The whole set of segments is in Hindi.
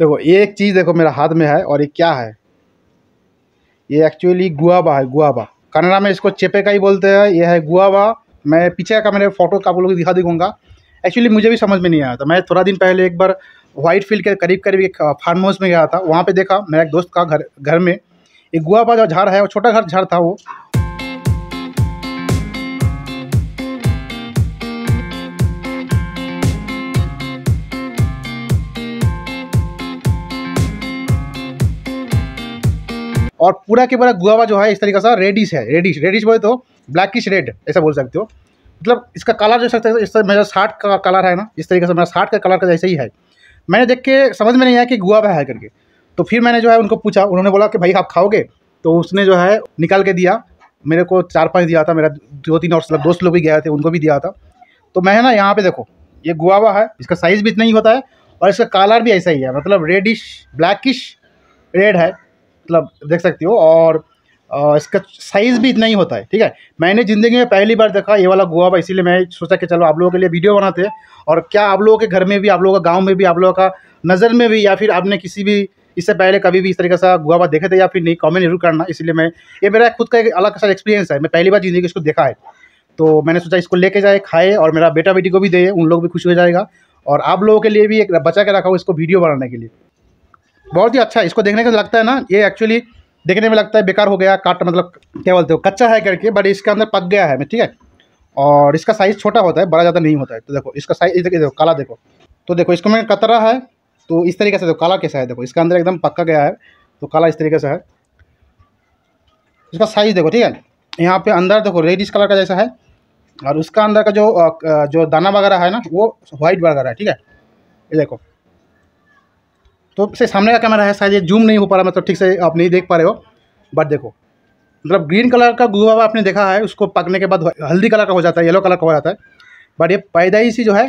देखो ये एक चीज़ देखो मेरा हाथ में है और ये क्या है ये एक्चुअली गुआबा है गुआबा कनाडा में इसको चेपे का ही बोलते हैं ये है गुआबा मैं पीछे का मेरे फोटो का आप लोग दिखा दिखूंगा एक्चुअली मुझे भी समझ में नहीं आया था मैं थोड़ा दिन पहले एक बार वाइट फील्ड के करीब करीब एक फार्म हाउस में गया था वहाँ पे देखा मेरा एक दोस्त का घर घर में एक गुआबा जो झाड़ है वो छोटा घर झाड़ था वो और पूरा के पूरा गुआवा जो है इस तरीके से रेडिश है रेडिश रेडिश बोले तो ब्लैकिश रेड ऐसा बोल सकते हो मतलब इसका कलर जो सकता है इस मेरा शार्ट का कलर है ना इस तरीके से मेरा शार्ट का कलर का जैसे ही है मैंने देख के समझ में नहीं आया कि गुआवा है करके तो फिर मैंने जो है उनको पूछा उन्होंने बोला कि भाई आप खाओगे तो उसने जो है निकाल के दिया मेरे को चार पाँच दिया था मेरा दो तीन और मतलब दोस्त लोग भी गए थे उनको भी दिया था तो मैं ना यहाँ पर देखो ये गुआवा है इसका साइज़ भी इतना ही होता है और इसका कलर भी ऐसा ही है मतलब रेडिश ब्लैकिश रेड है मतलब देख सकती हो और इसका साइज़ भी इतना ही होता है ठीक है मैंने ज़िंदगी में पहली बार देखा ये वाला गुआवा इसीलिए मैं सोचा कि चलो आप लोगों के लिए वीडियो बनाते हैं और क्या आप लोगों के घर में भी आप लोगों का गांव में भी आप लोगों का नज़र में भी या फिर आपने किसी भी इससे पहले कभी भी इस तरीके से गुआवा देखे थे या फिर नहीं कॉमेंट जरूर करना इसलिए मैं ये मेरा खुद का एक अलग सा एक्सपीरियंस है मैं पहली बार ज़िंदगी इसको देखा है तो मैंने सोचा इसको लेके जाए खाए और मेरा बेटा बेटी को भी दे उन लोग भी खुश हो जाएगा और आप लोगों के लिए भी एक बचा के रखा हो इसको वीडियो बनाने के लिए बहुत ही अच्छा है इसको देखने के लगता है ना ये एक्चुअली देखने में लगता है बेकार हो गया काट मतलब क्या बोलते हो कच्चा है करके बट इसके अंदर पक गया है ठीक है और इसका साइज़ छोटा होता है बड़ा ज़्यादा नहीं होता है तो देखो इसका साइज़ देखो, देखो काला देखो तो देखो इसको मैं कतरा है तो इस तरीके से देखो काला कैसा है देखो इसका अंदर एकदम पक्का गया है तो काला इस तरीके से है इसका साइज़ देखो ठीक है यहाँ पे अंदर देखो रेडिश कलर का जैसा है और उसका अंदर का जो जो दाना वगैरह है ना वो वाइट वगैरह है ठीक है ये देखो तो से सामने का कैमरा है शायद ये जूम नहीं हो पा रहा मतलब ठीक से आप नहीं देख पा रहे हो बट देखो मतलब ग्रीन कलर का हुआ आपने देखा है उसको पकने के बाद हल्दी कलर का हो जाता है येलो कलर का हो जाता है बट ये पैदाई सी जो है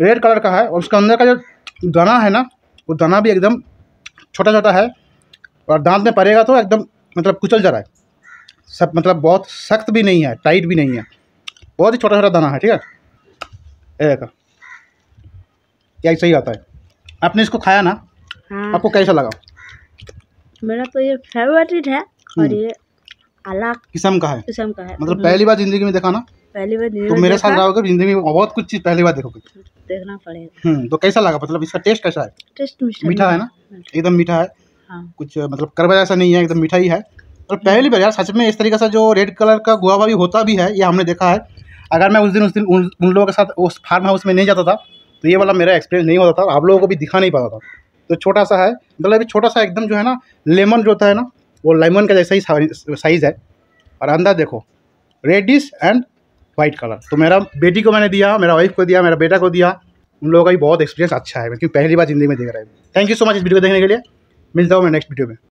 रेड कलर का है और उसके अंदर का जो दाना है ना वो दाना भी एकदम छोटा छोटा है और दांत में पड़ेगा तो एकदम मतलब कुचल जा रहा है सब मतलब बहुत सख्त भी नहीं है टाइट भी नहीं है बहुत ही छोटा छोटा दाना है ठीक है ये यही सही आता है आपने इसको खाया ना हाँ। आपको कैसा लगा मेरा तो ये फेवरेट है और हम्म। ये अलग किस्म का है किस्म का है मतलब हम्म। पहली बार जिंदगी में देखा ना पहली बार तो मेरे साथ रहोगे जिंदगी में बहुत कुछ चीज पहली बार देखोगे देखना पड़ेगा हम्म, तो कैसा लगा मतलब इसका टेस्ट कैसा है टेस्ट मीठा है ना एकदम मीठा है हाँ। कुछ मतलब करवा ऐसा नहीं है एकदम मीठा ही है और पहली बार यार सच में इस तरीके से जो रेड कलर का गुआवा भी होता भी है ये हमने देखा है अगर मैं उस दिन उस दिन उन लोगों के साथ उस फार्म हाउस में नहीं जाता था तो ये वाला मेरा एक्सपीरियंस नहीं होता था आप लोगों को भी दिखा नहीं पाता था तो छोटा सा है मतलब अभी छोटा सा एकदम जो है ना लेमन जो होता है ना वो लेमन का जैसा ही साइज़ है और अंदर देखो रेडिश एंड वाइट कलर तो मेरा बेटी को मैंने दिया मेरा वाइफ को दिया मेरा बेटा को दिया उन लोगों का भी बहुत एक्सपीरियंस अच्छा है क्योंकि पहली बार जिंदगी में देख रहे हैं थैंक यू सो मच इस वीडियो देखने के लिए मिलता हूँ मैं नेक्स्ट वीडियो में